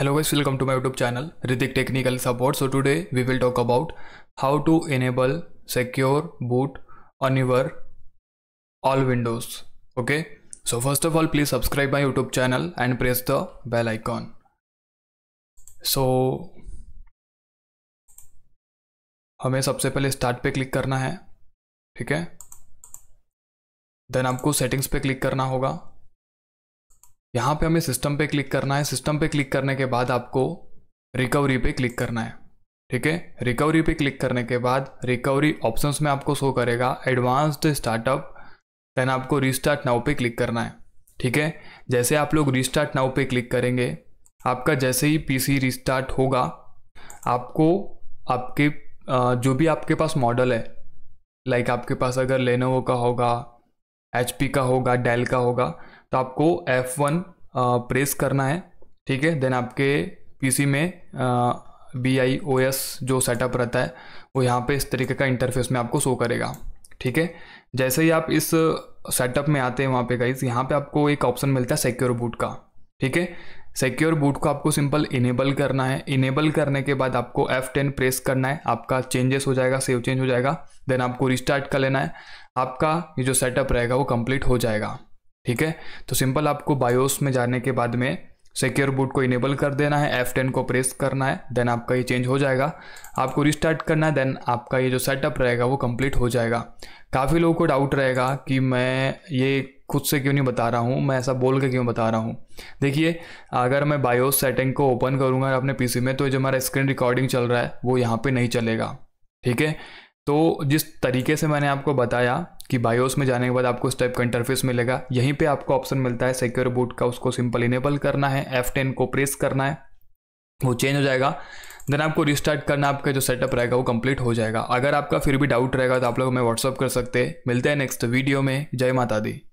hello guys welcome to my YouTube channel Ritik technical support so today we will talk about how to enable secure boot on your all Windows okay so first of all please subscribe my YouTube channel and press the bell icon so हमें सबसे पहले start पे click करना है ठीक है then आपको settings पे क्लिक करना होगा यहाँ पे हमें सिस्टम पे क्लिक करना है सिस्टम पे क्लिक करने के बाद आपको रिकवरी पे क्लिक करना है ठीक है रिकवरी पे क्लिक करने के बाद रिकवरी ऑप्शंस में आपको शो करेगा एडवांस्ड स्टार्टअप देन आपको रीस्टार्ट नाउ पे क्लिक करना है ठीक है जैसे आप लोग रिस्टार्ट नाउ पे क्लिक करेंगे आपका जैसे ही पीसी रिस्टार्ट होगा आपको आपके जो भी आपके पास मॉडल है लाइक आपके पास अगर लेनोवो का होगा एच का होगा डेल का होगा तो आपको F1 प्रेस करना है ठीक है देन आपके पीसी में बी आई ओ एस जो सेटअप रहता है वो यहाँ पे इस तरीके का इंटरफेस में आपको शो करेगा ठीक है जैसे ही आप इस सेटअप में आते हैं वहाँ पे गाइज यहाँ पे आपको एक ऑप्शन मिलता है सिक्योर बूट का ठीक है सिक्योर बूट को आपको सिंपल इनेबल करना है इनेबल करने के बाद आपको F10 प्रेस करना है आपका चेंजेस हो जाएगा सेव चेंज हो जाएगा देन आपको रिस्टार्ट कर लेना है आपका ये जो सेटअप रहेगा वो कंप्लीट हो जाएगा ठीक है तो सिंपल आपको बायोस में जाने के बाद में सिक्योर बूट को इनेबल कर देना है F10 को प्रेस करना है देन आपका ये चेंज हो जाएगा आपको रिस्टार्ट करना है देन आपका ये जो सेटअप रहेगा वो कंप्लीट हो जाएगा काफ़ी लोगों को डाउट रहेगा कि मैं ये खुद से क्यों नहीं बता रहा हूँ मैं ऐसा बोल के क्यों बता रहा हूँ देखिए अगर मैं बायोस सेटिंग को ओपन करूँगा अपने पीसी में तो जो हमारा स्क्रीन रिकॉर्डिंग चल रहा है वो यहाँ पर नहीं चलेगा ठीक है तो जिस तरीके से मैंने आपको बताया कि बायोस में जाने के बाद आपको इस टाइप का इंटरफेस मिलेगा यहीं पे आपको ऑप्शन मिलता है सिक्योर बूट का उसको सिंपल इनेबल करना है F10 को प्रेस करना है वो चेंज हो जाएगा देन आपको रिस्टार्ट करना आपका जो सेटअप रहेगा वो कंप्लीट हो जाएगा अगर आपका फिर भी डाउट रहेगा तो आप लोग हमें व्हाट्सअप कर सकते हैं मिलते हैं नेक्स्ट वीडियो में जय माता दी